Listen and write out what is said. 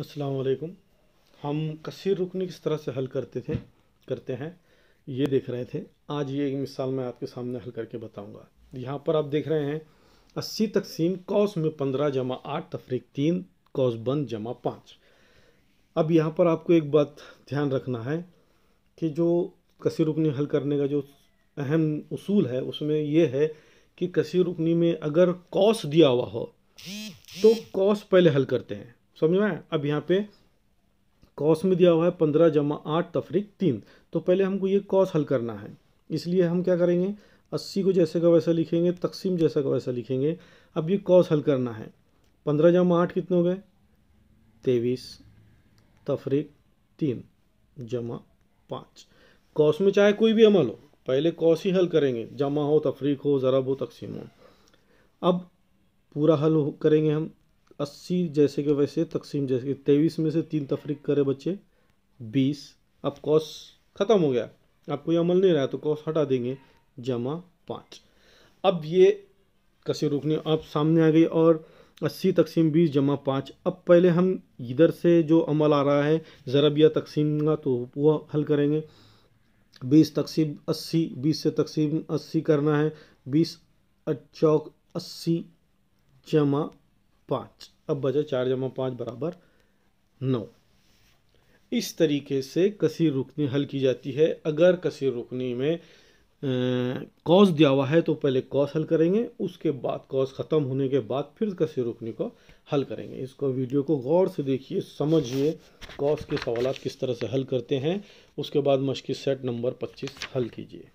असलकुम हम कसीर रुकनी किस तरह से हल करते थे करते हैं ये देख रहे थे आज ये एक मिसाल मैं आपके सामने हल करके बताऊंगा यहाँ पर आप देख रहे हैं अस्सी तकसीम कौस में पंद्रह जमा आठ तफरीक तीन कौस बंद जमा पाँच अब यहाँ पर आपको एक बात ध्यान रखना है कि जो कसीर रुकनी हल करने का जो अहम उसूल है उसमें यह है कि कसीर रुकनी में अगर कौस दिया हुआ हो तो कौस पहले हल करते हैं समझ में अब यहाँ पे कॉस में दिया हुआ है पंद्रह जमा आठ तफरीक तीन तो पहले हमको ये कॉस हल करना है इसलिए हम क्या करेंगे अस्सी को जैसे का वैसा लिखेंगे तकसीम जैसा का वैसा लिखेंगे अब ये कॉस हल करना है पंद्रह जमा आठ कितने हो गए तेईस तफरीक तीन जमा पाँच कॉस में चाहे कोई भी अमल हो पहले कॉस ही हल करेंगे जमा हो तफरीक हो ज़रब हो तकसीम हो अब पूरा हल करेंगे हम अस्सी जैसे के वैसे तकसीम जैसे के तेईस में से तीन तफरीक करे बच्चे बीस अब कॉस ख़त्म हो गया आपको ये अमल नहीं रहा तो कॉस हटा देंगे जमा पाँच अब ये कसी रुकनी अब सामने आ गई और अस्सी तकसीम बीस जमा पाँच अब पहले हम इधर से जो अमल आ रहा है ज़रबिया तकसीम का तो वो हल करेंगे बीस तकसीम अस्सी बीस से तकसीम अस्सी करना है बीस चौक अस्सी जमा पाँच अब बचा चार जमा पाँच बराबर नौ इस तरीके से कसीर रुकनी हल की जाती है अगर कसीर रुकनी में कॉस दिया हुआ है तो पहले कॉस हल करेंगे उसके बाद कॉस ख़त्म होने के बाद फिर कसीर रुकनी को हल करेंगे इसको वीडियो को गौर से देखिए समझिए कॉस के सवाल किस तरह से हल करते हैं उसके बाद मश्किल सेट नंबर पच्चीस हल कीजिए